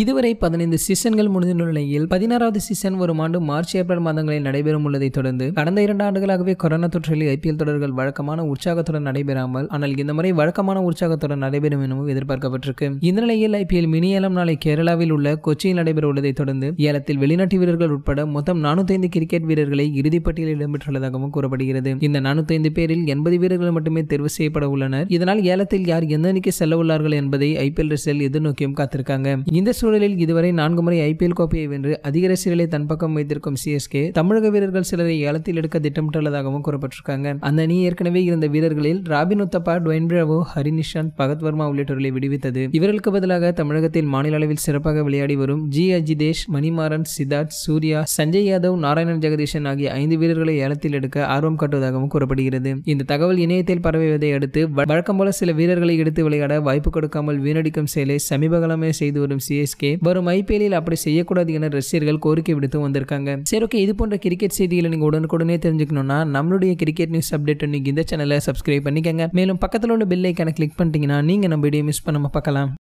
இதுவரை பதினைந்து சீசன்கள் முடிந்த நிலையில் பதினாறாவது சீசன் வரும் ஆண்டு மார்ச் ஏப்ரல் மாதங்களில் நடைபெறும் உள்ளதை தொடர்ந்து கடந்த இரண்டு ஆண்டுகளாகவே கொரோனா தொற்றில் ஐபிஎல் தொடர்கள் வழக்கமான உற்சாகத்துடன் நடைபெறாமல் ஆனால் இந்த முறை வழக்கமான உற்சாகத்துடன் நடைபெறும் எனவும் எதிர்பார்க்கப்பட்டிருக்கு இந்த நிலையில் ஐபிஎல் மினி ஏலம் நாளை கேரளாவில் உள்ள கொச்சியில் நடைபெற உள்ளதை தொடர்ந்து ஏலத்தில் வெளிநாட்டு வீரர்கள் உட்பட மொத்தம் நானூத்தைந்து கிரிக்கெட் வீரர்களை இறுதிப்பட்டியலில் இடம்பெற்றுள்ளதாகவும் கூறப்படுகிறது இந்த நானூத்தைந்து பேரில் எண்பது வீரர்கள் மட்டுமே தேர்வு செய்யப்பட உள்ளனர் இதனால் ஏலத்தில் யார் எந்த அணிக்கு செல்ல உள்ளார்கள் என்பதை ஐபிஎல் ரசிகர்கள் எதிர்நோக்கியும் காத்திருக்காங்க இந்த சூழலில் இதுவரை நான்கு முறை ஐபிஎல் கோப்பையை வென்று அதிக ரசிகர்களை தன் பக்கம் வைத்திருக்கும் சிஎஸ்கே தமிழக வீரர்கள் சிலரை ஏலத்தில் எடுக்க திட்டமிட்டுள்ளதாகவும் கூறப்பட்டிருக்காங்க அந்த அணி ஏற்கனவே இருந்த வீரர்களில் ராபின் உத்தப்பா டுவைன் பிரவோ ஹரிநிஷாந்த் பகத் வர்மா உள்ளிட்டவர்களை விடுவித்தது இவர்களுக்கு பதிலாக தமிழகத்தில் மாநில அளவில் சிறப்பாக விளையாடி வரும் ஜி அஜிதேஷ் மணிமாறன் சித்தார்த் சூர்யா சஞ்சய் யாதவ் நாராயணன் ஜெகதீஷன் ஆகிய ஐந்து வீரர்களை ஏலத்தில் எடுக்க ஆர்வம் காட்டுவதாகவும் கூறப்படுகிறது இந்த தகவல் இணையத்தில் பரவியதை அடுத்து வழக்கம் போல சில வீரர்களை எடுத்து விளையாட வாய்ப்பு கொடுக்காமல் வீணடிக்கும் செயலை சமீபகாலமே செய்து வரும் சிஎஸ் கிங்ஸ்கே வரும் ஐபிஎல்லில் அப்படி செய்யக்கூடாது என ரசிகர்கள் கோரிக்கை விடுத்து வந்திருக்காங்க சரி ஓகே இது போன்ற கிரிக்கெட் செய்திகளை நீங்கள் உடனுக்குடனே தெரிஞ்சுக்கணும்னா நம்மளுடைய கிரிக்கெட் நியூஸ் அப்டேட் இன்னைக்கு இந்த சேனலை சப்ஸ்கிரைப் பண்ணிக்கங்க மேலும் பக்கத்தில் உள்ள பெல் ஐக்கான கிளிக் பண்ணிட்டீங்கன்னா நீங்கள் நம்ம வீடியோ மிஸ் பண்ணாமல் பார்க்கலாம்